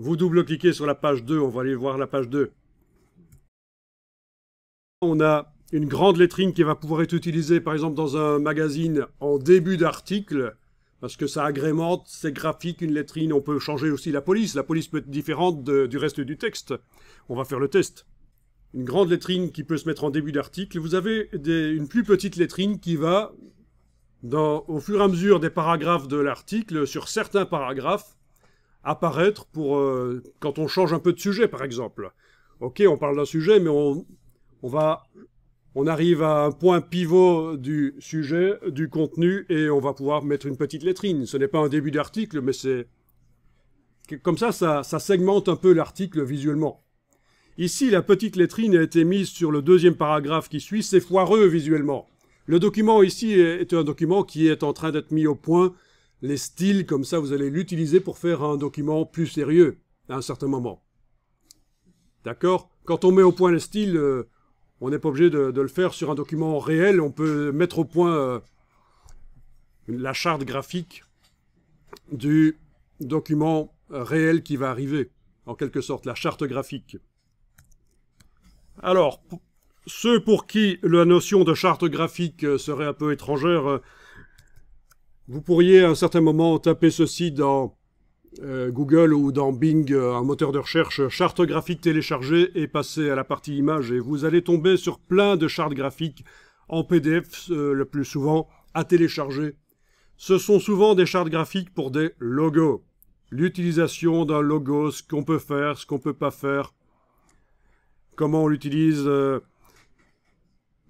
Vous double-cliquez sur la page 2, on va aller voir la page 2. On a une grande lettrine qui va pouvoir être utilisée par exemple dans un magazine en début d'article, parce que ça agrémente, c'est graphique, une lettrine, on peut changer aussi la police, la police peut être différente du reste du texte. On va faire le test. Une grande lettrine qui peut se mettre en début d'article, vous avez une plus petite lettrine qui va, au fur et à mesure des paragraphes de l'article, sur certains paragraphes, apparaître pour euh, quand on change un peu de sujet, par exemple. Ok, on parle d'un sujet, mais on, va, on arrive à un point pivot du sujet, du contenu, et on va pouvoir mettre une petite lettrine. Ce n'est pas un début d'article, mais c'est comme ça, ça, ça segmente un peu l'article visuellement. Ici, la petite lettrine a été mise sur le deuxième paragraphe qui suit, c'est foireux visuellement. Le document ici est un document qui est en train d'être mis au point les styles comme ça, vous allez l'utiliser pour faire un document plus sérieux à un certain moment. D'accord Quand on met au point les styles, euh, on n'est pas obligé de, le faire sur un document réel. On peut mettre au point euh, la charte graphique du document réel qui va arriver, en quelque sorte, la charte graphique. Alors, ceux pour qui la notion de charte graphique euh, serait un peu étrangère, vous pourriez à un certain moment taper ceci dans euh, Google ou dans Bing, euh, un moteur de recherche, charte graphique téléchargée et passer à la partie image et vous allez tomber sur plein de chartes graphiques en PDF euh, le plus souvent à télécharger. Ce sont souvent des chartes graphiques pour des logos. L'utilisation d'un logo, ce qu'on peut faire, ce qu'on peut pas faire, comment on l'utilise.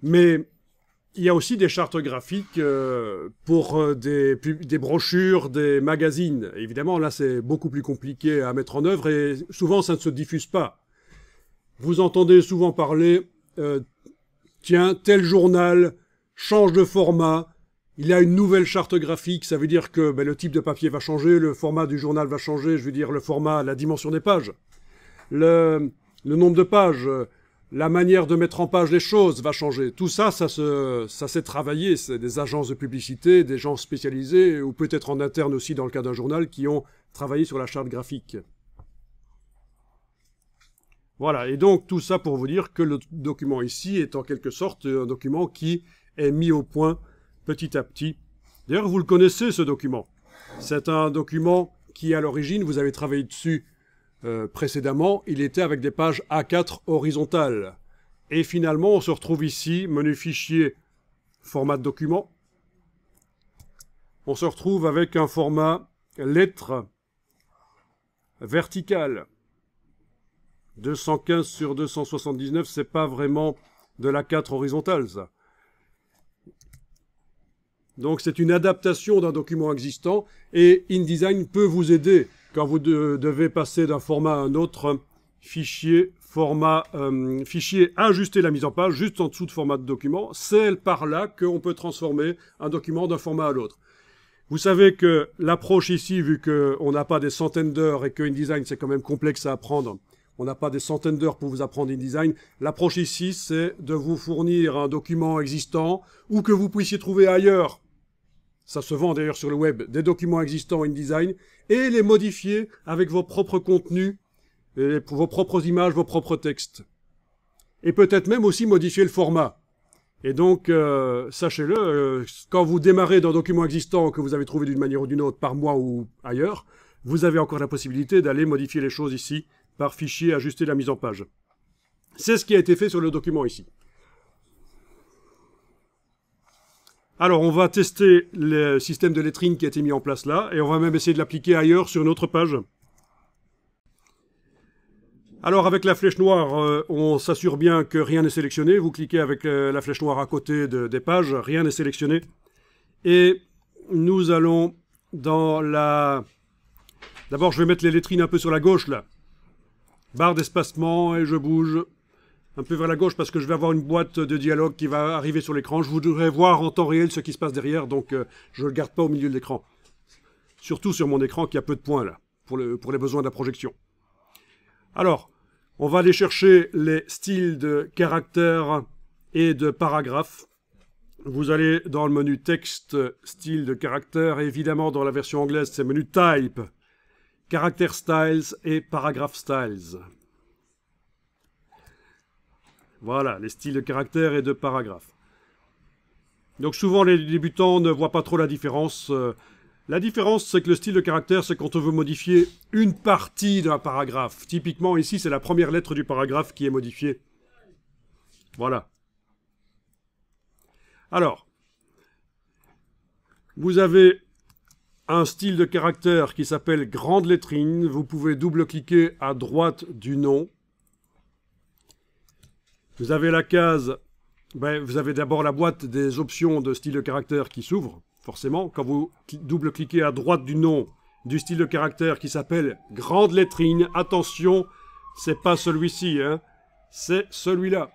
Mais il y a aussi des chartes graphiques euh, pour euh, des, brochures, des magazines. Évidemment, là, c'est beaucoup plus compliqué à mettre en œuvre et souvent, ça ne se diffuse pas. Vous entendez souvent parler, euh, tiens, tel journal change de format, il a une nouvelle charte graphique, ça veut dire que ben, le type de papier va changer, le format du journal va changer, je veux dire le format, la dimension des pages, le nombre de pages, la manière de mettre en page les choses va changer. Tout ça, ça se, ça s'est travaillé. C'est des agences de publicité, des gens spécialisés, ou peut-être en interne aussi dans le cas d'un journal, qui ont travaillé sur la charte graphique. Voilà. Et donc, tout ça pour vous dire que le document ici est en quelque sorte un document qui est mis au point petit à petit. D'ailleurs, vous le connaissez, ce document. C'est un document qui, à l'origine, vous avez travaillé dessus euh, précédemment, il était avec des pages A4 horizontales. Et finalement, on se retrouve ici, menu fichier, format de document. On se retrouve avec un format lettre vertical 215 sur 279, c'est pas vraiment de la 4 horizontal. Donc c'est une adaptation d'un document existant et InDesign peut vous aider quand vous devez passer d'un format à un autre, fichier, format, euh, fichier ajuster la mise en page, juste en dessous de format de document, c'est par là qu'on peut transformer un document d'un format à l'autre. Vous savez que l'approche ici, vu qu'on n'a pas des centaines d'heures et que InDesign c'est quand même complexe à apprendre, on n'a pas des centaines d'heures pour vous apprendre InDesign, l'approche ici c'est de vous fournir un document existant ou que vous puissiez trouver ailleurs ça se vend d'ailleurs sur le web, des documents existants InDesign, et les modifier avec vos propres contenus, vos propres images, vos propres textes. Et peut-être même aussi modifier le format. Et donc, euh, sachez-le, euh, quand vous démarrez d'un document existant que vous avez trouvé d'une manière ou d'une autre par mois ou ailleurs, vous avez encore la possibilité d'aller modifier les choses ici par fichier, ajuster la mise en page. C'est ce qui a été fait sur le document ici. Alors, on va tester le système de lettrine qui a été mis en place là, et on va même essayer de l'appliquer ailleurs sur une autre page. Alors, avec la flèche noire, euh, on s'assure bien que rien n'est sélectionné. Vous cliquez avec euh, la flèche noire à côté des pages, rien n'est sélectionné. Et nous allons dans la... D'abord, je vais mettre les lettrines un peu sur la gauche, là. Barre d'espacement, et je bouge un peu vers la gauche parce que je vais avoir une boîte de dialogue qui va arriver sur l'écran. Je voudrais voir en temps réel ce qui se passe derrière, donc euh, je ne le garde pas au milieu de l'écran. Surtout sur mon écran qui a peu de points là, pour, les besoins de la projection. Alors, on va aller chercher les styles de caractères et de paragraphes. Vous allez dans le menu texte, style de caractère, et évidemment dans la version anglaise c'est menu type, caractère styles et paragraph styles. Voilà, les styles de caractères et de paragraphes. Donc souvent les débutants ne voient pas trop la différence. Euh, la différence, c'est que le style de caractère, c'est quand on veut modifier une partie d'un paragraphe. Typiquement, ici, c'est la première lettre du paragraphe qui est modifiée. Voilà. Alors, vous avez un style de caractère qui s'appelle grande lettrine. Vous pouvez double-cliquer à droite du nom vous avez la case, ben, vous avez d'abord la boîte des options de style de caractère qui s'ouvre, forcément. Quand vous double-cliquez à droite du nom du style de caractère qui s'appelle grande lettrine, attention, c'est pas celui-ci, hein, c'est celui-là.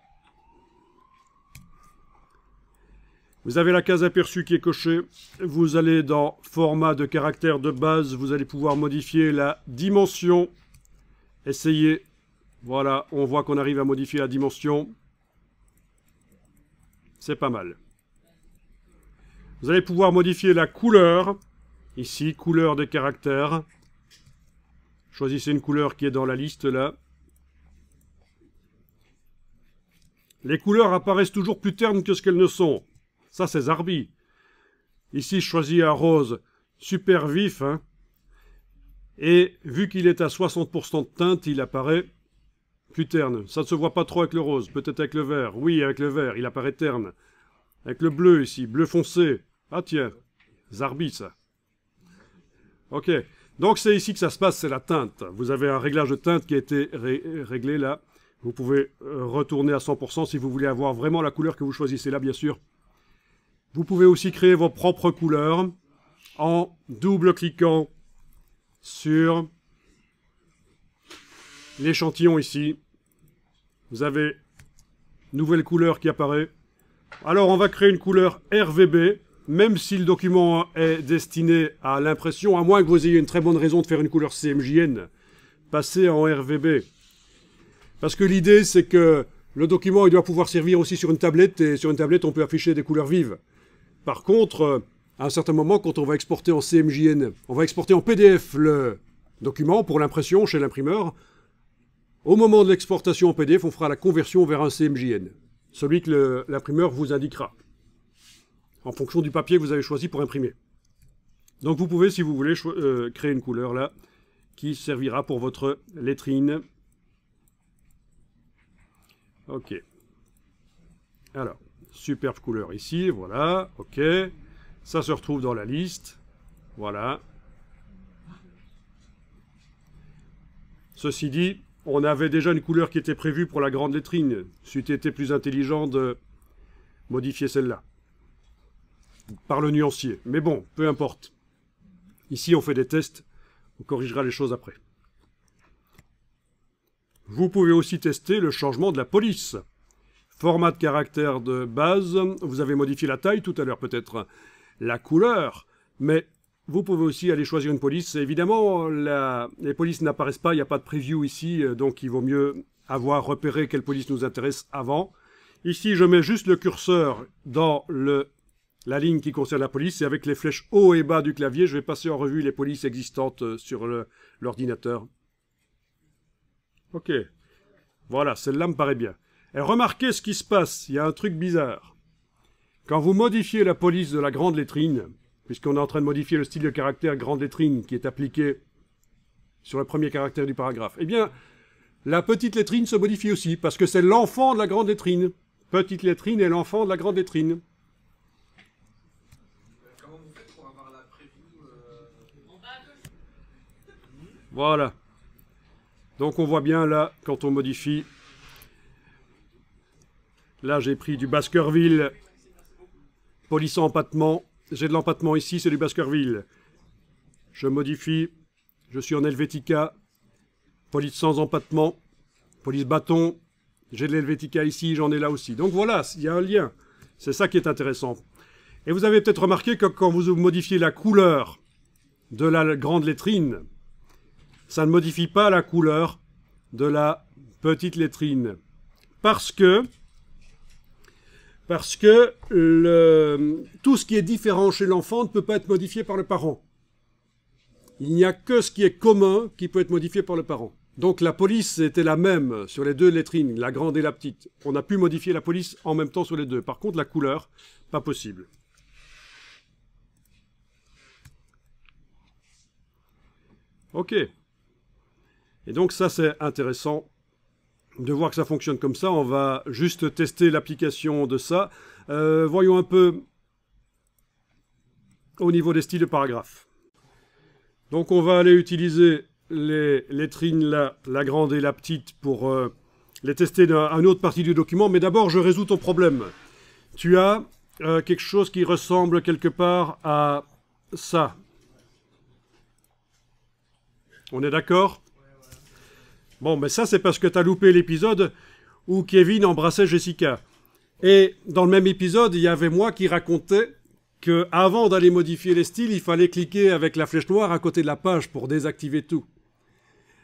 Vous avez la case aperçu qui est cochée. Vous allez dans format de caractère de base. Vous allez pouvoir modifier la dimension. Essayez voilà, on voit qu'on arrive à modifier la dimension. C'est pas mal. Vous allez pouvoir modifier la couleur. Ici, couleur des caractères. Choisissez une couleur qui est dans la liste là. Les couleurs apparaissent toujours plus ternes que ce qu'elles ne sont. Ça, c'est Zarbi. Ici, je choisis un rose super vif. Hein. Et vu qu'il est à 60% de teinte, il apparaît plus terne. Ça ne se voit pas trop avec le rose. Peut-être avec le vert. Oui, avec le vert. Il apparaît terne. Avec le bleu ici. Bleu foncé. Ah tiens. Zarbi, ça. Ok. Donc c'est ici que ça se passe, c'est la teinte. Vous avez un réglage de teinte qui a été réglé là. Vous pouvez euh, retourner à 100% si vous voulez avoir vraiment la couleur que vous choisissez là, bien sûr. Vous pouvez aussi créer vos propres couleurs en double-cliquant sur l'échantillon ici vous avez nouvelle couleur qui apparaît. Alors on va créer une couleur RVB, même si le document est destiné à l'impression, à moins que vous ayez une très bonne raison de faire une couleur CMJN, passer en RVB. Parce que l'idée c'est que le document il doit pouvoir servir aussi sur une tablette, et sur une tablette on peut afficher des couleurs vives. Par contre, euh, à un certain moment, quand on va exporter en CMJN, on va exporter en PDF le document pour l'impression chez l'imprimeur, au moment de l'exportation en PDF, on fera la conversion vers un CMJN, celui que l'imprimeur vous indiquera, en fonction du papier que vous avez choisi pour imprimer. Donc vous pouvez, si vous voulez, euh, créer une couleur là, qui servira pour votre lettrine. Ok. Alors, superbe couleur ici, voilà, ok. Ça se retrouve dans la liste, voilà. Ceci dit, on avait déjà une couleur qui était prévue pour la grande lettrine. C'était été plus intelligent de modifier celle-là. Par le nuancier. Mais bon, peu importe. Ici, on fait des tests. On corrigera les choses après. Vous pouvez aussi tester le changement de la police. Format de caractère de base, vous avez modifié la taille tout à l'heure peut-être, la couleur, mais vous pouvez aussi aller choisir une police. Évidemment, les polices n'apparaissent pas, il n'y a pas de preview ici, euh, donc il vaut mieux avoir repéré quelle police nous intéresse avant. Ici, je mets juste le curseur dans le, la ligne qui concerne la police, et avec les flèches haut et bas du clavier, je vais passer en revue les polices existantes euh, sur l'ordinateur. Ok. Voilà, celle-là me paraît bien. Et remarquez ce qui se passe, il y a un truc bizarre. Quand vous modifiez la police de la grande lettrine, puisqu'on est en train de modifier le style de caractère grande lettrine qui est appliqué sur le premier caractère du paragraphe. Eh bien, la petite lettrine se modifie aussi, parce que c'est l'enfant de la grande lettrine. Petite lettrine est l'enfant de la grande lettrine. Comment vous faites pour avoir la Voilà. Donc on voit bien là, quand on modifie, là j'ai pris du Baskerville, polissant empattement, j'ai de l'empattement ici, c'est du Baskerville. Je modifie. Je suis en Helvetica. Police sans empattement. Police bâton. J'ai de l'Helvetica ici, j'en ai là aussi. Donc voilà, il y a un lien. C'est ça qui est intéressant. Et vous avez peut-être remarqué que quand vous modifiez la couleur de la grande lettrine, ça ne modifie pas la couleur de la petite lettrine. Parce que parce que tout ce qui est différent chez l'enfant ne peut pas être modifié par le parent. Il n'y a que ce qui est commun qui peut être modifié par le parent. Donc la police était la même sur les deux lettrines, la grande et la petite. On a pu modifier la police en même temps sur les deux. Par contre, la couleur, pas possible. Ok. Et donc ça, c'est intéressant de voir que ça fonctionne comme ça. On va juste tester l'application de ça. Euh, voyons un peu au niveau des styles de paragraphe. Donc on va aller utiliser les lettrines, la, grande et la petite, pour euh, les tester dans une autre partie du document. Mais d'abord, je résous ton problème. Tu as euh, quelque chose qui ressemble quelque part à ça. On est d'accord Bon, mais ça, c'est parce que tu as loupé l'épisode où Kevin embrassait Jessica. Et dans le même épisode, il y avait moi qui racontais que avant d'aller modifier les styles, il fallait cliquer avec la flèche noire à côté de la page pour désactiver tout.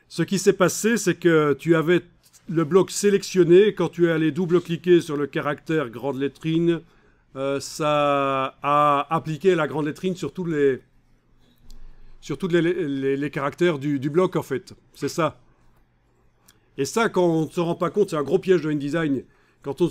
Ce qui s'est passé, c'est que tu avais le bloc sélectionné. Quand tu es allé double-cliquer sur le caractère grande lettrine, euh, ça a appliqué la grande lettrine sur tous les, sur tous les, caractères du bloc, en fait. C'est ça. Et ça, quand on ne se rend pas compte, c'est un gros piège de InDesign. Quand on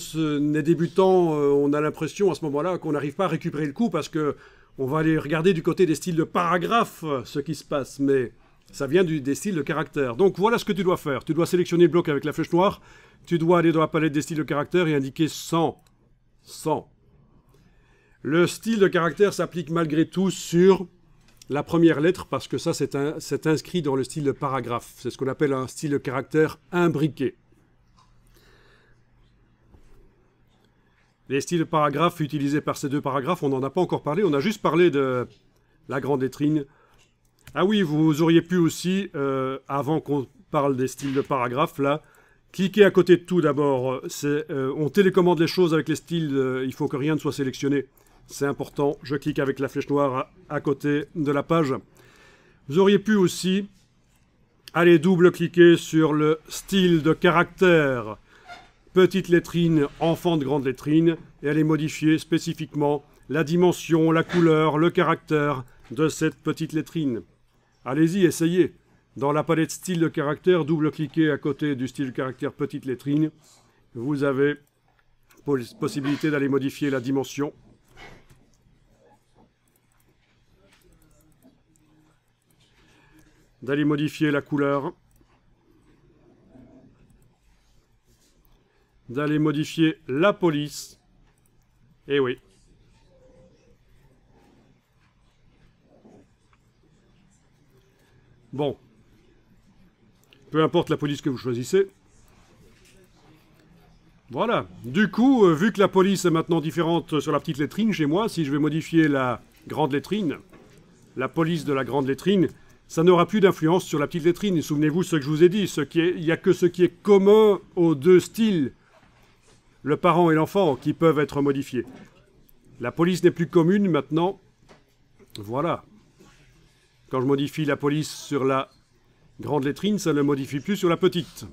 est débutant, euh, on a l'impression à ce moment-là qu'on n'arrive pas à récupérer le coup parce que on va aller regarder du côté des styles de paragraphe euh, ce qui se passe, mais ça vient du, des styles de caractère. Donc voilà ce que tu dois faire. Tu dois sélectionner le bloc avec la flèche noire, tu dois aller dans la palette des styles de caractère et indiquer 100. 100. Le style de caractère s'applique malgré tout sur la première lettre parce que ça, c'est inscrit dans le style de paragraphe. C'est ce qu'on appelle un style de caractère imbriqué. Les styles de paragraphe utilisés par ces deux paragraphes, on n'en a pas encore parlé, on a juste parlé de la grande lettrine. Ah oui, vous auriez pu aussi, euh, avant qu'on parle des styles de paragraphe, là, cliquer à côté de tout d'abord. Euh, on télécommande les choses avec les styles, euh, il faut que rien ne soit sélectionné. C'est important. Je clique avec la flèche noire à côté de la page. Vous auriez pu aussi aller double-cliquer sur le style de caractère. Petite lettrine, enfant de grande lettrine, et aller modifier spécifiquement la dimension, la couleur, le caractère de cette petite lettrine. Allez-y, essayez. Dans la palette style de caractère, double-cliquez à côté du style de caractère petite lettrine. Vous avez possibilité d'aller modifier la dimension, d'aller modifier la couleur, d'aller modifier la police. Et eh oui. Bon. Peu importe la police que vous choisissez. Voilà. Du coup, euh, vu que la police est maintenant différente sur la petite lettrine chez moi, si je vais modifier la grande lettrine, la police de la grande lettrine, ça n'aura plus d'influence sur la petite lettrine. Souvenez-vous ce que je vous ai dit, il n'y a que ce qui est commun aux deux styles, le parent et l'enfant, qui peuvent être modifiés. La police n'est plus commune maintenant. Voilà. Quand je modifie la police sur la grande lettrine, ça ne modifie plus sur la petite.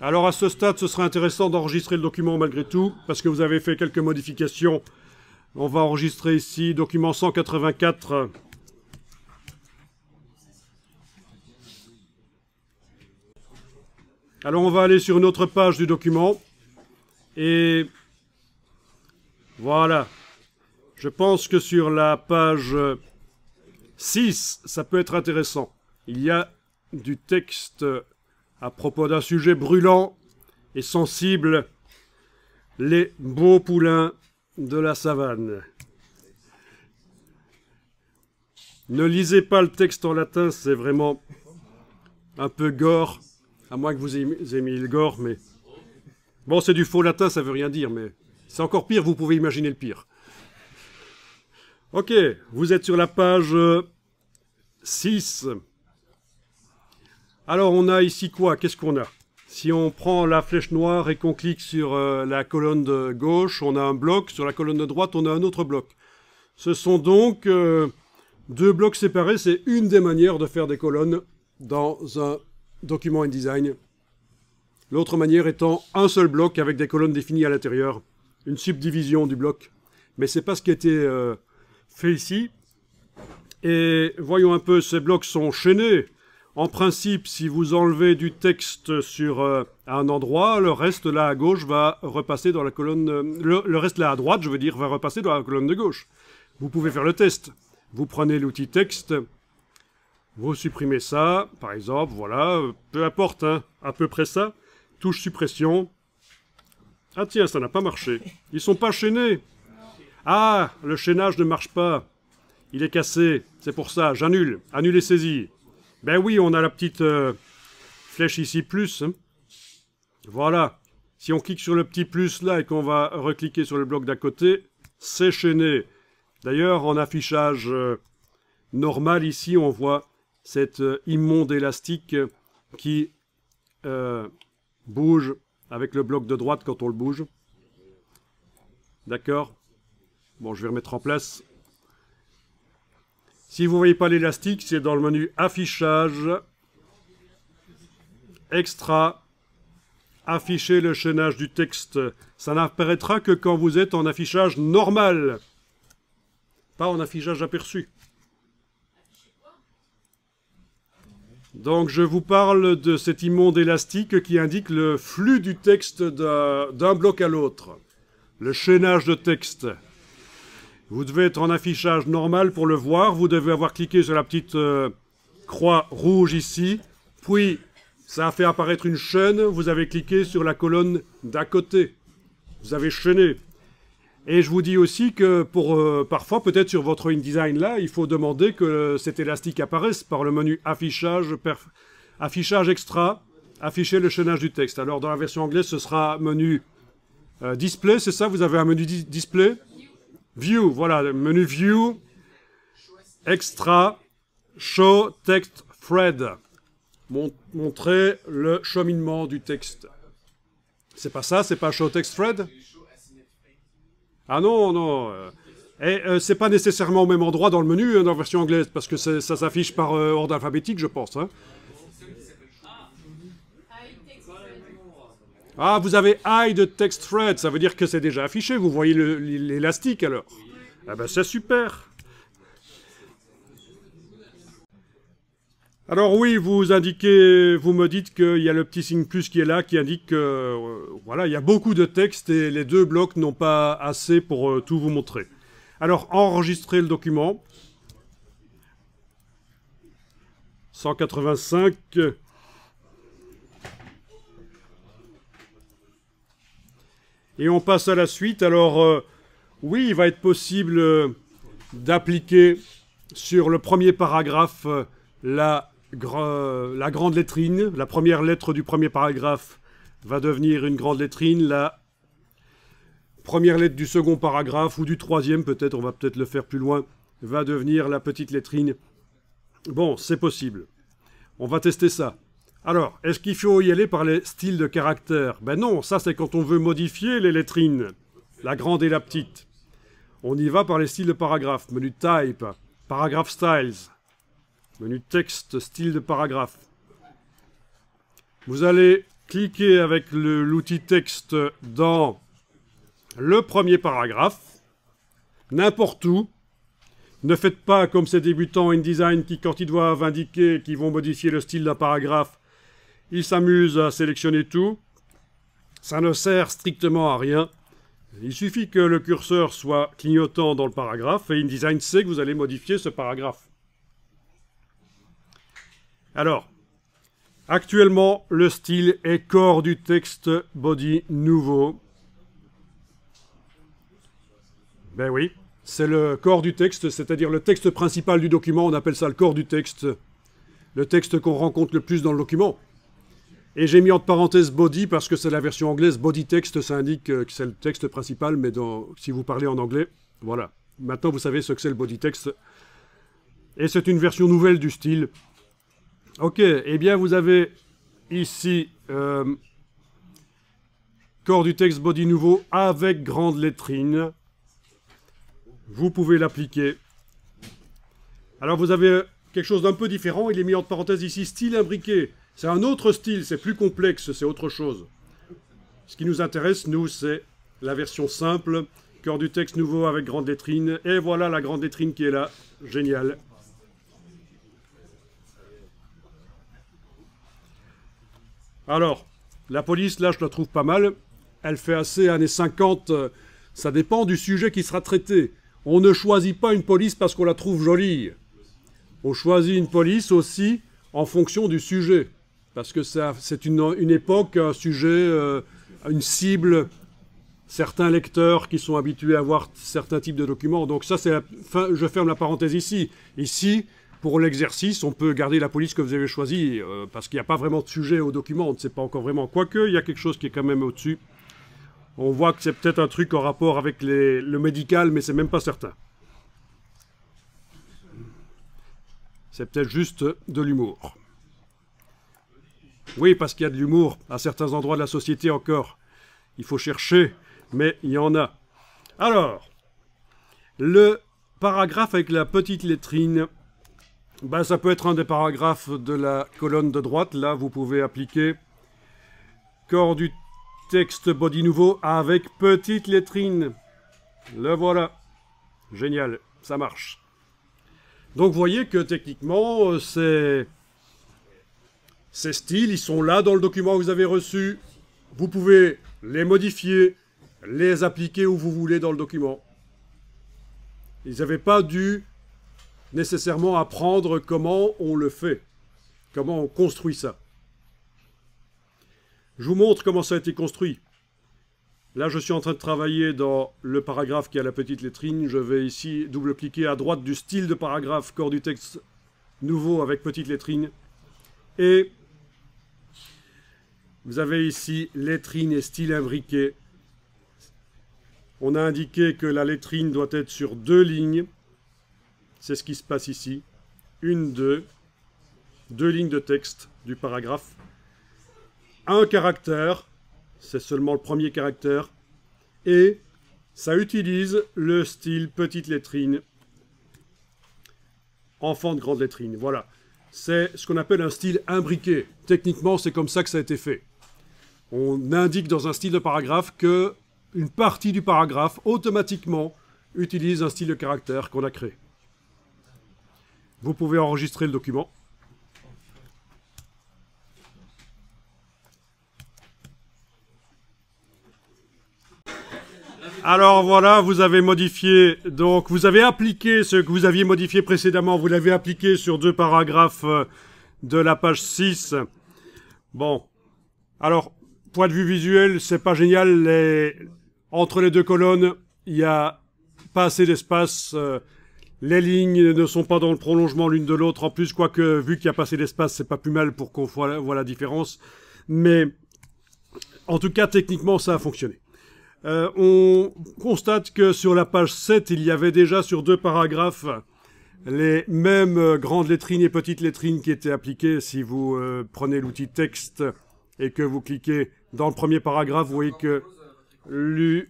Alors à ce stade, ce serait intéressant d'enregistrer le document malgré tout, parce que vous avez fait quelques modifications. On va enregistrer ici document 184. Alors on va aller sur une autre page du document. Et voilà. Je pense que sur la page 6, ça peut être intéressant. Il y a du texte à propos d'un sujet brûlant et sensible, les beaux poulains de la savane. Ne lisez pas le texte en latin, c'est vraiment un peu gore, à moins que vous aimiez le gore, mais... Bon, c'est du faux latin, ça veut rien dire, mais c'est encore pire, vous pouvez imaginer le pire. Ok, vous êtes sur la page 6. Euh, alors on a ici quoi Qu'est-ce qu'on a Si on prend la flèche noire et qu'on clique sur euh, la colonne de gauche, on a un bloc. Sur la colonne de droite, on a un autre bloc. Ce sont donc euh, deux blocs séparés. C'est une des manières de faire des colonnes dans un document InDesign. L'autre manière étant un seul bloc avec des colonnes définies à l'intérieur. Une subdivision du bloc. Mais ce n'est pas ce qui a été euh, fait ici. Et voyons un peu, ces blocs sont chaînés en principe, si vous enlevez du texte sur euh, un endroit, le reste là à gauche va repasser dans la colonne... Euh, le, reste là à droite, je veux dire, va repasser dans la colonne de gauche. Vous pouvez faire le test. Vous prenez l'outil texte, vous supprimez ça, par exemple, voilà, peu importe, hein, à peu près ça. Touche suppression. Ah tiens, ça n'a pas marché. Ils sont pas chaînés. Ah, le chaînage ne marche pas. Il est cassé, c'est pour ça, j'annule, annulez saisie. Ben oui, on a la petite euh, flèche ici, plus. Hein. Voilà. Si on clique sur le petit plus là et qu'on va recliquer sur le bloc d'à côté, c'est chaîné. D'ailleurs, en affichage euh, normal ici, on voit cette euh, immonde élastique qui bouge avec le bloc de droite quand on le bouge. D'accord Bon, je vais remettre en place. Si vous ne voyez pas l'élastique, c'est dans le menu Affichage, Extra, Afficher le chaînage du texte. Ça n'apparaîtra que quand vous êtes en affichage normal, pas en affichage aperçu. Donc je vous parle de cet immonde élastique qui indique le flux du texte d'un bloc à l'autre, le chaînage de texte. Vous devez être en affichage normal pour le voir. Vous devez avoir cliqué sur la petite euh, croix rouge ici. Puis, ça a fait apparaître une chaîne. Vous avez cliqué sur la colonne d'à côté. Vous avez chaîné. Et je vous dis aussi que pour euh, parfois, peut-être sur votre InDesign là, il faut demander que cet élastique apparaisse par le menu affichage, affichage extra, afficher le chaînage du texte. Alors dans la version anglaise, ce sera menu euh, display, c'est ça Vous avez un menu display View, voilà, le menu View, Extra, Show Text Thread. Montrer le cheminement du texte. C'est pas ça, c'est pas Show Text Thread Ah non, non. Euh, et euh, c'est pas nécessairement au même endroit dans le menu, hein, dans la version anglaise, parce que ça s'affiche par euh, ordre alphabétique, je pense. Hein. Ah, vous avez de text thread, ça veut dire que c'est déjà affiché. Vous voyez l'élastique alors. Ah ben c'est super. Alors oui, vous indiquez, vous me dites qu'il y a le petit signe plus qui est là, qui indique que euh, voilà, il y a beaucoup de texte et les deux blocs n'ont pas assez pour euh, tout vous montrer. Alors enregistrez le document. 185. Et on passe à la suite. Alors, euh, oui, il va être possible euh, d'appliquer sur le premier paragraphe euh, la, la, grande lettrine. La première lettre du premier paragraphe va devenir une grande lettrine. La première lettre du second paragraphe ou du troisième, peut-être, on va peut-être le faire plus loin, va devenir la petite lettrine. Bon, c'est possible. On va tester ça. Alors, est-ce qu'il faut y aller par les styles de caractère Ben non, ça c'est quand on veut modifier les lettrines, la grande et la petite. On y va par les styles de paragraphe, menu type, paragraphe styles, menu texte, style de paragraphe. Vous allez cliquer avec l'outil texte dans le premier paragraphe, n'importe où, ne faites pas comme ces débutants InDesign qui, quand ils doivent indiquer qu'ils vont modifier le style d'un paragraphe, il s'amuse à sélectionner tout. Ça ne sert strictement à rien. Il suffit que le curseur soit clignotant dans le paragraphe et InDesign sait que vous allez modifier ce paragraphe. Alors, actuellement, le style est corps du texte body nouveau. Ben oui, c'est le corps du texte, c'est-à-dire le texte principal du document, on appelle ça le corps du texte. Le texte qu'on rencontre le plus dans le document. Et j'ai mis en parenthèse body parce que c'est la version anglaise. Body text, ça indique euh, que c'est le texte principal, mais si vous parlez en anglais, voilà. Maintenant, vous savez ce que c'est le body text. Et c'est une version nouvelle du style. Ok, eh bien, vous avez ici euh, corps du texte body nouveau avec grande lettrine. Vous pouvez l'appliquer. Alors, vous avez euh, quelque chose d'un peu différent. Il est mis en parenthèse ici, style imbriqué. C'est un autre style, c'est plus complexe, c'est autre chose. Ce qui nous intéresse, nous, c'est la version simple, cœur du texte nouveau avec grande lettrine. Et voilà la grande lettrine qui est là. Génial. Alors, la police, là, je la trouve pas mal. Elle fait assez années 50. Euh, ça dépend du sujet qui sera traité. On ne choisit pas une police parce qu'on la trouve jolie. On choisit une police aussi en fonction du sujet parce que c'est une, époque, un sujet, euh, une cible, certains lecteurs qui sont habitués à voir certains types de documents. Donc ça, c'est je ferme la parenthèse ici. Ici, pour l'exercice, on peut garder la police que vous avez choisie, euh, parce qu'il n'y a pas vraiment de sujet au document, on ne sait pas encore vraiment. Quoique, il y a quelque chose qui est quand même au-dessus. On voit que c'est peut-être un truc en rapport avec le médical, mais c'est même pas certain. C'est peut-être juste de l'humour. Oui, parce qu'il y a de l'humour à certains endroits de la société encore. Il faut chercher, mais il y en a. Alors, le paragraphe avec la petite lettrine, ben, ça peut être un des paragraphes de la colonne de droite. Là, vous pouvez appliquer corps du texte body nouveau avec petite lettrine. Le voilà. Génial, ça marche. Donc vous voyez que techniquement, euh, c'est ces styles, ils sont là dans le document que vous avez reçu. Vous pouvez les modifier, les appliquer où vous voulez dans le document. Ils n'avaient pas dû nécessairement apprendre comment on le fait, comment on construit ça. Je vous montre comment ça a été construit. Là, je suis en train de travailler dans le paragraphe qui a la petite lettrine. Je vais ici double-cliquer à droite du style de paragraphe, corps du texte nouveau avec petite lettrine. Et vous avez ici lettrine et style imbriqué. On a indiqué que la lettrine doit être sur deux lignes. C'est ce qui se passe ici. Une, deux. Deux lignes de texte du paragraphe. Un caractère. C'est seulement le premier caractère. Et ça utilise le style petite lettrine. Enfant de grande lettrine. Voilà. C'est ce qu'on appelle un style imbriqué. Techniquement, c'est comme ça que ça a été fait on indique dans un style de paragraphe que une partie du paragraphe automatiquement utilise un style de caractère qu'on a créé. Vous pouvez enregistrer le document. Alors voilà, vous avez modifié, donc vous avez appliqué ce que vous aviez modifié précédemment, vous l'avez appliqué sur deux paragraphes euh, de la page 6. Bon, alors point de vue visuel, c'est pas génial. Entre les deux colonnes, il n'y a pas assez d'espace. Euh, les lignes ne sont pas dans le prolongement l'une de l'autre. En plus, quoique, vu qu'il y a pas assez d'espace, c'est pas plus mal pour qu'on voit, la différence. Mais en tout cas, techniquement, ça a fonctionné. Euh, on constate que sur la page 7, il y avait déjà sur deux paragraphes les mêmes euh, grandes lettrines et petites lettrines qui étaient appliquées si vous prenez l'outil texte et que vous cliquez dans le premier paragraphe, vous voyez que le,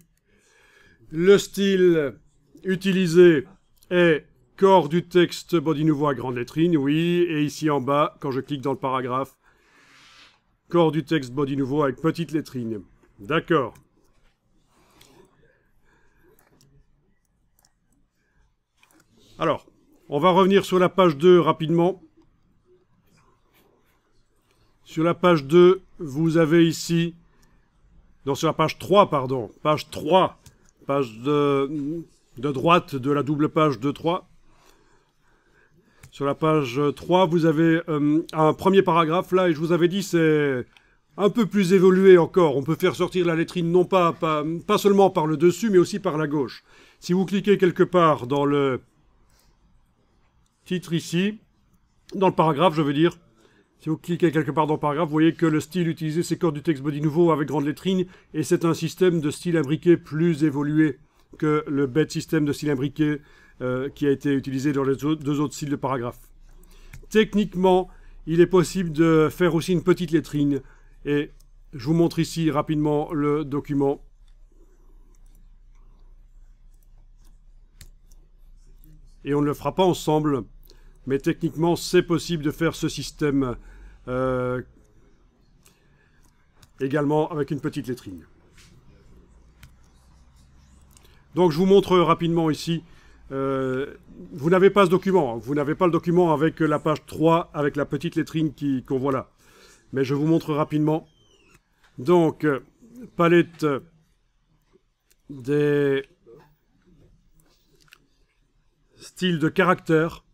style utilisé est corps du texte body nouveau à grande lettrine, oui, et ici en bas, quand je clique dans le paragraphe, corps du texte body nouveau avec petite lettrine. D'accord. Alors, on va revenir sur la page 2 rapidement. Sur la page 2, vous avez ici, non, sur la page 3, pardon, page 3, page de, droite de la double page 2.3. 3, sur la page 3, vous avez euh, un premier paragraphe là, et je vous avais dit, c'est un peu plus évolué encore. On peut faire sortir la lettrine non pas, pas, seulement par le dessus, mais aussi par la gauche. Si vous cliquez quelque part dans le titre ici, dans le paragraphe, je veux dire, si vous cliquez quelque part dans le Paragraphe, vous voyez que le style utilisé, c'est corps du texte body nouveau avec grande lettrine, et c'est un système de style imbriqué plus évolué que le bête système de style imbriqué euh, qui a été utilisé dans les deux autres styles de paragraphe. Techniquement, il est possible de faire aussi une petite lettrine, et je vous montre ici rapidement le document. Et on ne le fera pas ensemble. Mais techniquement, c'est possible de faire ce système euh, également avec une petite lettrine. Donc je vous montre rapidement ici. Euh, vous n'avez pas ce document. Vous n'avez pas le document avec la page 3, avec la petite lettrine qu'on voit là. Mais je vous montre rapidement. Donc, euh, palette des styles de caractères.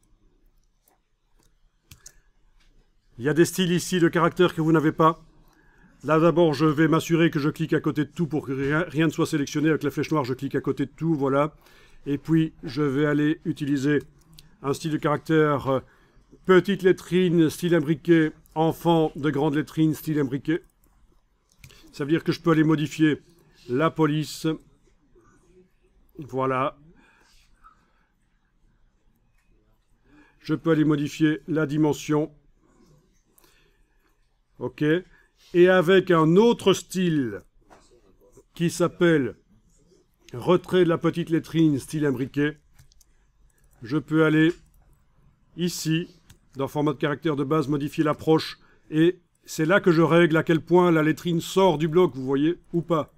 Il y a des styles ici de caractères que vous n'avez pas. Là d'abord, je vais m'assurer que je clique à côté de tout pour que rien, ne soit sélectionné. Avec la flèche noire, je clique à côté de tout, voilà. Et puis, je vais aller utiliser un style de caractère euh, petite lettrine, style imbriqué, enfant de grande lettrine, style imbriqué. Ça veut dire que je peux aller modifier la police. Voilà. Je peux aller modifier la dimension ok, et avec un autre style qui s'appelle retrait de la petite lettrine style imbriqué, je peux aller ici, dans format de caractère de base, modifier l'approche, et c'est là que je règle à quel point la lettrine sort du bloc, vous voyez, ou pas.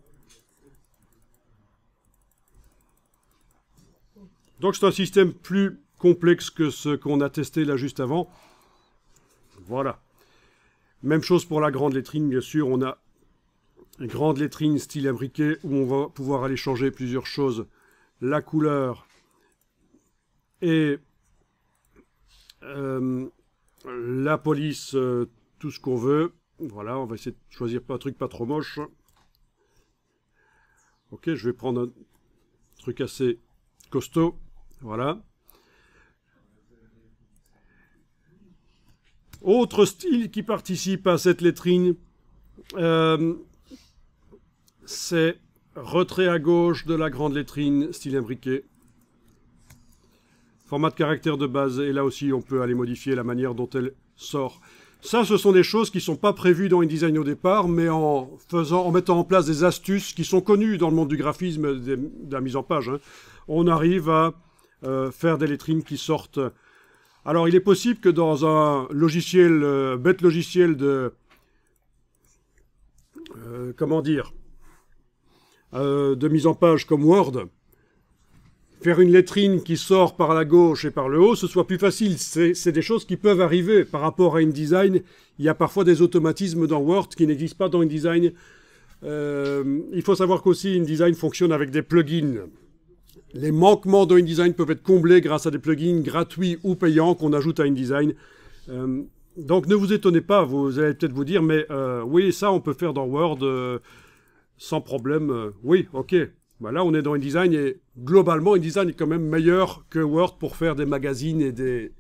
Donc c'est un système plus complexe que ce qu'on a testé là juste avant. Voilà. Même chose pour la grande lettrine, bien sûr. On a une grande lettrine style imbriqué où on va pouvoir aller changer plusieurs choses. La couleur et euh, la police, euh, tout ce qu'on veut. Voilà, on va essayer de choisir un truc pas trop moche. Ok, je vais prendre un truc assez costaud. Voilà. Autre style qui participe à cette lettrine, euh, c'est retrait à gauche de la grande lettrine, style imbriqué. Format de caractère de base, et là aussi on peut aller modifier la manière dont elle sort. Ça, ce sont des choses qui ne sont pas prévues dans InDesign au départ, mais en, mettant en place des astuces qui sont connues dans le monde du graphisme, de, la mise en page, hein. on arrive à euh, faire des lettrines qui sortent alors, il est possible que dans un logiciel, euh, bête logiciel de... Euh, comment dire euh, De mise en page comme Word, faire une lettrine qui sort par la gauche et par le haut, ce soit plus facile. C'est des choses qui peuvent arriver par rapport à InDesign. Il y a parfois des automatismes dans Word qui n'existent pas dans InDesign. il faut savoir qu'aussi InDesign fonctionne avec des plugins. Les manquements dans InDesign peuvent être comblés grâce à des plugins gratuits ou payants qu'on ajoute à InDesign. Euh, donc ne vous étonnez pas, vous allez peut-être vous dire, mais euh, oui, ça on peut faire dans Word euh, sans problème. oui, ok. Bah, là, on est dans InDesign et globalement, InDesign est quand même meilleur que Word pour faire des magazines et des,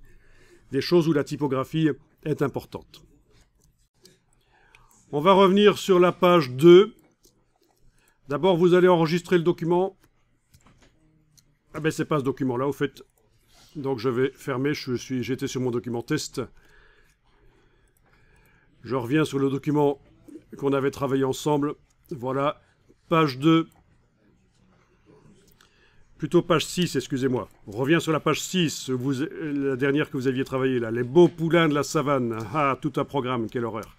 des choses où la typographie est importante. On va revenir sur la page 2. D'abord, vous allez enregistrer le document. Ah ben c'est pas ce document là au fait. Donc je vais fermer, je suis j'étais sur mon document test. Je reviens sur le document qu'on avait travaillé ensemble. Voilà, page 2. Plutôt page 6, excusez-moi. On revient sur la page 6, vous, la dernière que vous aviez travaillée là. Les beaux poulains de la savane. Ah, tout un programme, quelle horreur.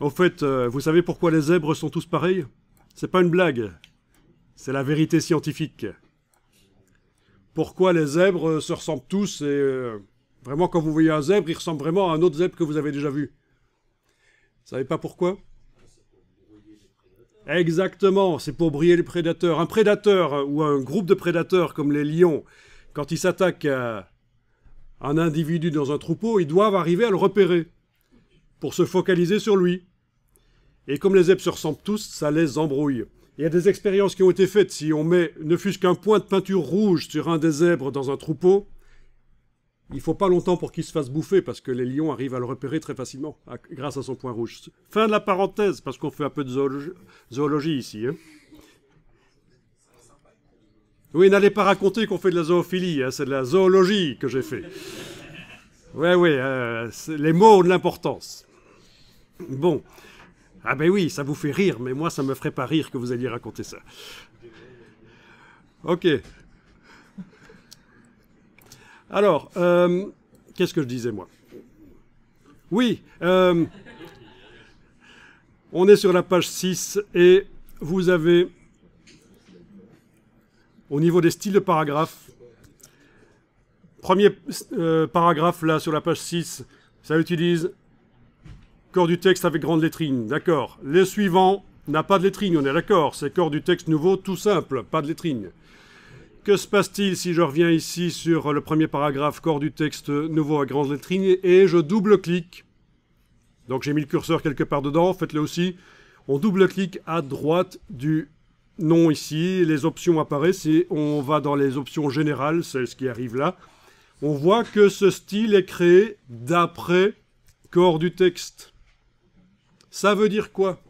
Au fait, euh, vous savez pourquoi les zèbres sont tous pareils C'est pas une blague. C'est la vérité scientifique. Pourquoi les zèbres se ressemblent tous et euh, vraiment quand vous voyez un zèbre, il ressemble vraiment à un autre zèbre que vous avez déjà vu. Vous savez pas pourquoi Exactement, c'est pour briller les prédateurs. Un prédateur euh, ou un groupe de prédateurs comme les lions, quand ils s'attaquent à un individu dans un troupeau, ils doivent arriver à le repérer pour se focaliser sur lui. Et comme les zèbres se ressemblent tous, ça les embrouille. Il y a des expériences qui ont été faites. Si on met ne fût-ce qu'un point de peinture rouge sur un des zèbres dans un troupeau, il ne faut pas longtemps pour qu'il se fasse bouffer parce que les lions arrivent à le repérer très facilement grâce à son point rouge. Fin de la parenthèse parce qu'on fait un peu de zoologie, ici. Hein. Oui, n'allez pas raconter qu'on fait de la zoophilie, hein. c'est de la zoologie que j'ai fait. Oui, oui, euh, les mots ont de l'importance. Bon. Ah ben oui, ça vous fait rire, mais moi ça me ferait pas rire que vous alliez raconter ça. Ok. Alors, euh, qu'est-ce que je disais moi Oui, euh, on est sur la page 6 et vous avez au niveau des styles de paragraphe, premier euh, paragraphe là sur la page 6, ça utilise Corps du texte avec grande lettrine, d'accord. Le suivant n'a pas de lettrine, on est d'accord. C'est corps du texte nouveau, tout simple, pas de lettrine. Que se passe-t-il si je reviens ici sur le premier paragraphe, corps du texte nouveau à grande lettrine, et je double-clique Donc j'ai mis le curseur quelque part dedans, faites-le aussi. On double-clique à droite du nom ici, les options apparaissent et on va dans les options générales, c'est ce qui arrive là. On voit que ce style est créé d'après corps du texte. Ça veut dire quoi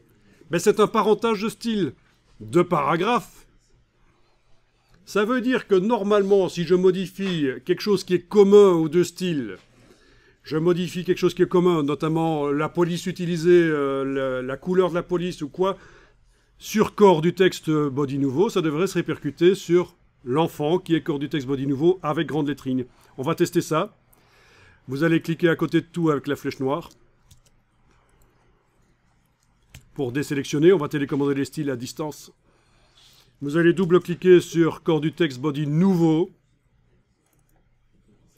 c'est un parentage de style, de paragraphe. Ça veut dire que normalement, si je modifie quelque chose qui est commun aux deux styles, je modifie quelque chose qui est commun, notamment la police utilisée, euh, la, la, couleur de la police ou quoi, sur corps du texte body nouveau, ça devrait se répercuter sur l'enfant qui est corps du texte body nouveau avec grande lettrine. On va tester ça. Vous allez cliquer à côté de tout avec la flèche noire. Pour désélectionner, on va télécommander les styles à distance. Vous allez double-cliquer sur corps du texte body nouveau.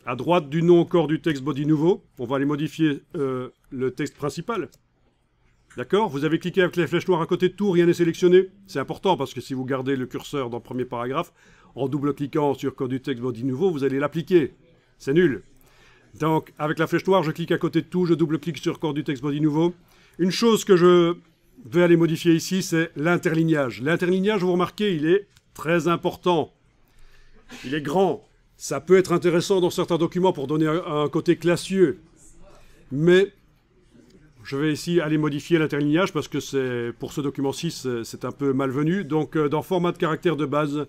À droite du nom corps du texte body nouveau, on va aller modifier euh, le texte principal. D'accord Vous avez cliqué avec les flèches noires à côté de tout, rien n'est sélectionné. C'est important parce que si vous gardez le curseur dans le premier paragraphe, en double-cliquant sur corps du texte body nouveau, vous allez l'appliquer. C'est nul. Donc, avec la flèche noire, je clique à côté de tout, je double-clique sur corps du texte body nouveau. Une chose que je vais aller modifier ici, c'est l'interlignage. L'interlignage, vous remarquez, il est très important. Il est grand. Ça peut être intéressant dans certains documents pour donner un, côté classieux. Mais je vais ici aller modifier l'interlignage parce que c'est pour ce document-ci, c'est un peu malvenu. Donc, euh, dans format de caractère de base,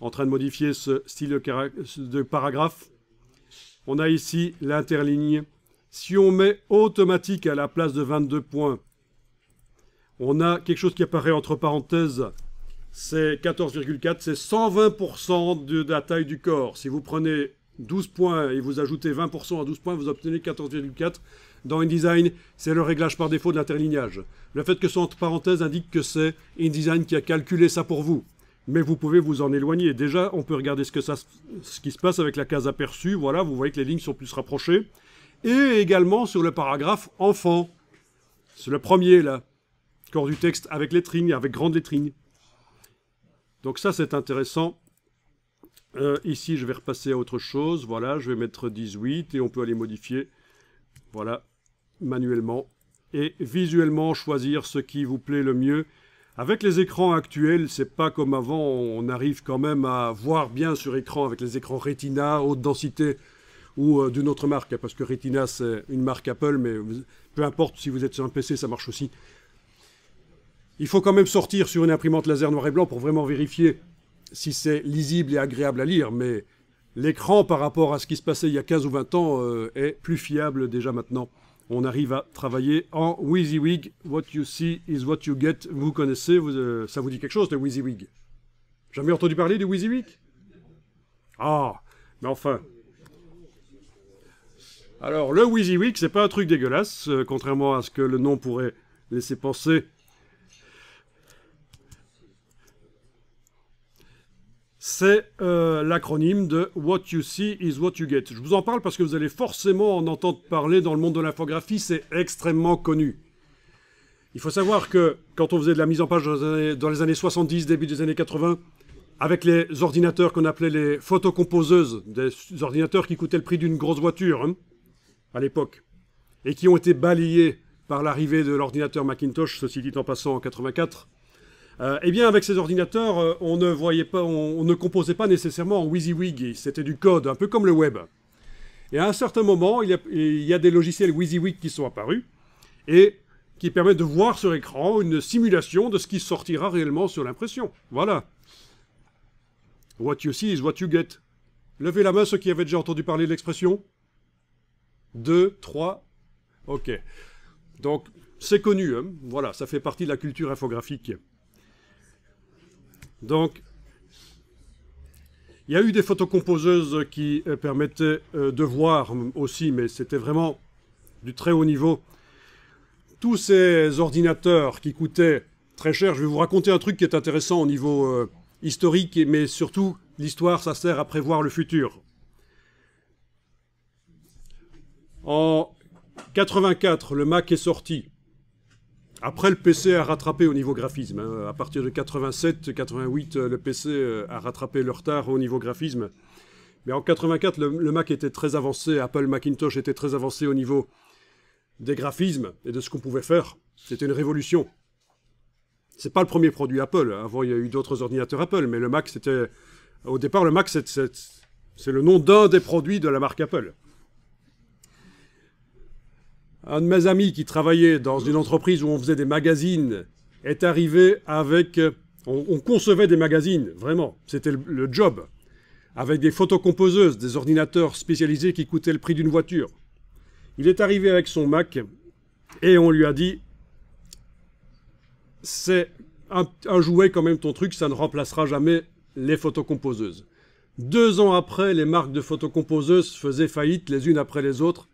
en train de modifier ce style de, de paragraphe, on a ici l'interligne. Si on met automatique à la place de 22 points, on a quelque chose qui apparaît entre parenthèses, c'est 14,4, c'est 120% de, la taille du corps. Si vous prenez 12 points et vous ajoutez 20% à 12 points, vous obtenez 14,4. Dans InDesign, c'est le réglage par défaut de l'interlignage. Le fait que ce soit entre parenthèses indique que c'est InDesign qui a calculé ça pour vous. Mais vous pouvez vous en éloigner. Déjà, on peut regarder ce, que ce qui se passe avec la case aperçue. Voilà, vous voyez que les lignes sont plus rapprochées. Et également sur le paragraphe enfant. C'est le premier là corps du texte avec lettrine, avec grande lettrine. Donc ça, c'est intéressant. Euh, ici, je vais repasser à autre chose. Voilà, je vais mettre 18 et on peut aller modifier, voilà, manuellement. Et visuellement, choisir ce qui vous plaît le mieux. Avec les écrans actuels, c'est pas comme avant, on arrive quand même à voir bien sur écran avec les écrans Retina, haute densité ou euh, d'une autre marque, parce que Retina c'est une marque Apple, mais peu importe si vous êtes sur un PC, ça marche aussi. Il faut quand même sortir sur une imprimante laser noir et blanc pour vraiment vérifier si c'est lisible et agréable à lire, mais l'écran par rapport à ce qui se passait il y a 15 ou 20 ans euh, est plus fiable déjà maintenant. On arrive à travailler en WYSIWYG. What you see is what you get. Vous connaissez, euh, ça vous dit quelque chose de WYSIWYG Jamais entendu parler de WYSIWYG Ah, mais enfin. Alors, le WYSIWYG, c'est pas un truc dégueulasse, euh, contrairement à ce que le nom pourrait laisser penser. c'est euh, l'acronyme de What You See is What You Get. Je vous en parle parce que vous allez forcément en entendre parler dans le monde de l'infographie, c'est extrêmement connu. Il faut savoir que quand on faisait de la mise en page dans les années, 70, début des années 80, avec les ordinateurs qu'on appelait les photocomposeuses, des ordinateurs qui coûtaient le prix d'une grosse voiture hein, à l'époque, et qui ont été balayés par l'arrivée de l'ordinateur Macintosh, ceci dit en passant en 84, euh, eh bien, avec ces ordinateurs, euh, on ne voyait pas, on, ne composait pas nécessairement en WYSIWYG. C'était du code, un peu comme le web. Et à un certain moment, il y a, des logiciels WYSIWYG qui sont apparus et qui permettent de voir sur écran une simulation de ce qui sortira réellement sur l'impression. Voilà. What you see is what you get. Levez la main ceux qui avaient déjà entendu parler de l'expression. Deux, trois. Ok. Donc, c'est connu, hein. voilà, ça fait partie de la culture infographique. Donc, il y a eu des photocomposeuses qui euh, permettaient euh, de voir aussi, mais c'était vraiment du très haut niveau. Tous ces ordinateurs qui coûtaient très cher, je vais vous raconter un truc qui est intéressant au niveau euh, historique, mais surtout, l'histoire, ça sert à prévoir le futur. En 84, le Mac est sorti. Après, le PC a rattrapé au niveau graphisme. Hein. À partir de 87-88, euh, le PC euh, a rattrapé le retard au niveau graphisme. Mais en 84, le, Mac était très avancé, Apple Macintosh était très avancé au niveau des graphismes et de ce qu'on pouvait faire. C'était une révolution. C'est pas le premier produit Apple. Avant, il y a eu d'autres ordinateurs Apple, mais le Mac, c'était. Au départ, le Mac, c'est le nom d'un des produits de la marque Apple. Un de mes amis qui travaillait dans une entreprise où on faisait des magazines est arrivé avec... Euh, on, concevait des magazines, vraiment. C'était le, job. Avec des photocomposeuses, des ordinateurs spécialisés qui coûtaient le prix d'une voiture. Il est arrivé avec son Mac et on lui a dit c'est un, un, jouet quand même ton truc, ça ne remplacera jamais les photocomposeuses. Deux ans après, les marques de photocomposeuses faisaient faillite les unes après les autres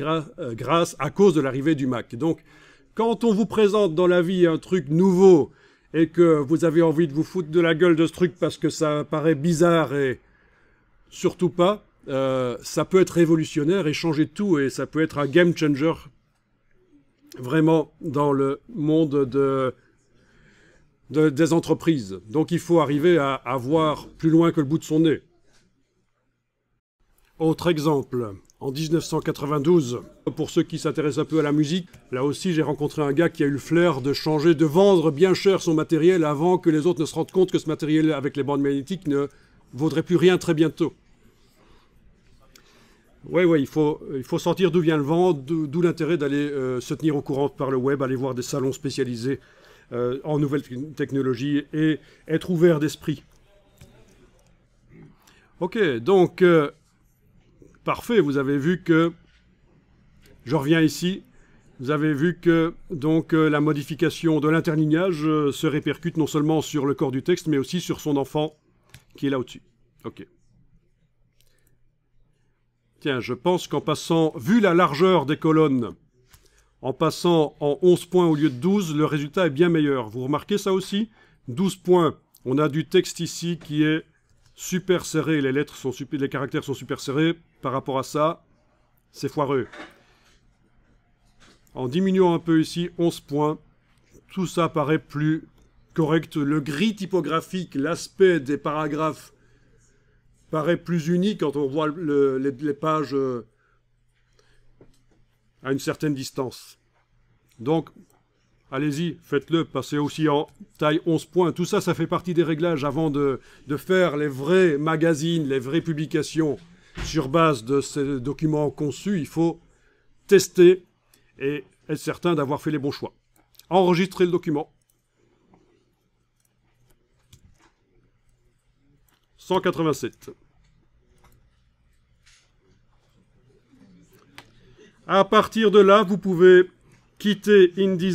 euh, grâce, à cause de l'arrivée du Mac. Donc, quand on vous présente dans la vie un truc nouveau et que vous avez envie de vous foutre de la gueule de ce truc parce que ça paraît bizarre et surtout pas, euh, ça peut être révolutionnaire et changer tout et ça peut être un game changer vraiment dans le monde de, des entreprises. Donc il faut arriver à, à voir plus loin que le bout de son nez. Autre exemple, en 1992. Pour ceux qui s'intéressent un peu à la musique, là aussi j'ai rencontré un gars qui a eu le flair de changer, de vendre bien cher son matériel avant que les autres ne se rendent compte que ce matériel avec les bandes magnétiques ne vaudrait plus rien très bientôt. Oui, oui, il, faut, il faut sentir d'où vient le vent, d'où l'intérêt d'aller euh, se tenir au courant par le web, aller voir des salons spécialisés euh, en nouvelles technologies et être ouvert d'esprit. Ok, donc euh, parfait. Vous avez vu que, je reviens ici, vous avez vu que donc euh, la modification de l'interlignage euh, se répercute non seulement sur le corps du texte, mais aussi sur son enfant qui est là au-dessus. Ok. Tiens, je pense qu'en passant, vu la largeur des colonnes, en passant en 11 points au lieu de 12, le résultat est bien meilleur. Vous remarquez ça aussi 12 points. On a du texte ici qui est super serré, les lettres sont les caractères sont super serrés, par rapport à ça, c'est foireux. En diminuant un peu ici, 11 points, tout ça paraît plus correct. Le gris typographique, l'aspect des paragraphes paraît plus uni quand on voit les, les, pages euh, à une certaine distance. Donc, Allez-y, faites-le, passez aussi en taille 11 points. Tout ça, ça fait partie des réglages avant de, faire les vrais magazines, les vraies publications sur base de ces documents conçus. Il faut tester et être certain d'avoir fait les bons choix. Enregistrer le document. 187. À partir de là, vous pouvez quitter InDesign.